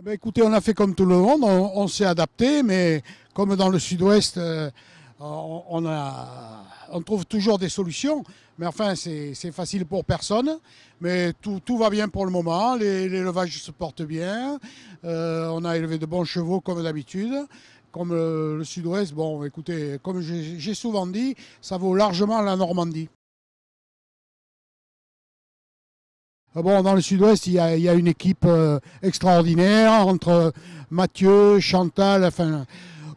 Eh ben, écoutez, on a fait comme tout le monde, on, s'est adapté, mais comme dans le sud-ouest, euh, on, trouve toujours des solutions. Mais enfin, c'est facile pour personne. Mais tout, va bien pour le moment. L'élevage se porte bien. Euh, on a élevé de bons chevaux comme d'habitude. Comme euh, le sud-ouest, bon, écoutez, comme j'ai souvent dit, ça vaut largement la Normandie. Ah bon, dans le sud-ouest, il, y a une équipe euh, extraordinaire entre euh, Mathieu, Chantal. Enfin,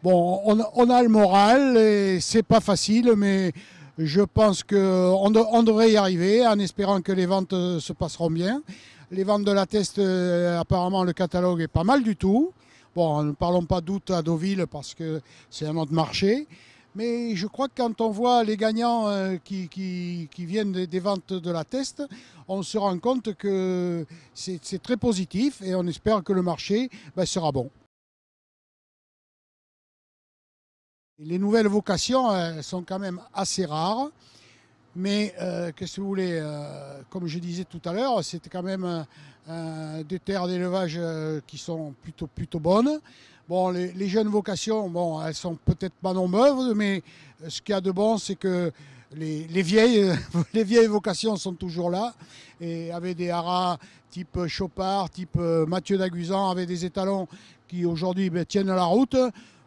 bon, on, a le moral et c'est pas facile, mais je pense qu'on on devrait y arriver en espérant que les ventes euh, se passeront bien. Les ventes de la Test, apparemment, le catalogue est pas mal du tout. Bon, ne parlons pas d'août à Deauville parce que c'est un autre marché. Mais je crois que quand on voit les gagnants euh, qui, viennent des ventes de la test, on se rend compte que c'est très positif et on espère que le marché ben, sera bon. Les nouvelles vocations sont quand même assez rares. Mais euh, qu'est-ce vous voulez euh, Comme je disais tout à l'heure, c'était quand même des terres d'élevage euh, qui sont plutôt, plutôt bonnes. Bon, les, jeunes vocations, bon, elles sont peut-être pas nombreuses, mais ce qu'il y a de bon, c'est que les, les, vieilles, les vieilles vocations sont toujours là. Et avec des haras type Chopard, type Mathieu d'Aguisan avec des étalons qui aujourd'hui ben, tiennent la route,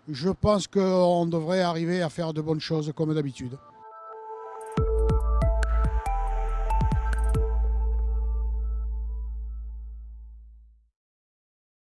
je pense qu'on devrait arriver à faire de bonnes choses comme d'habitude.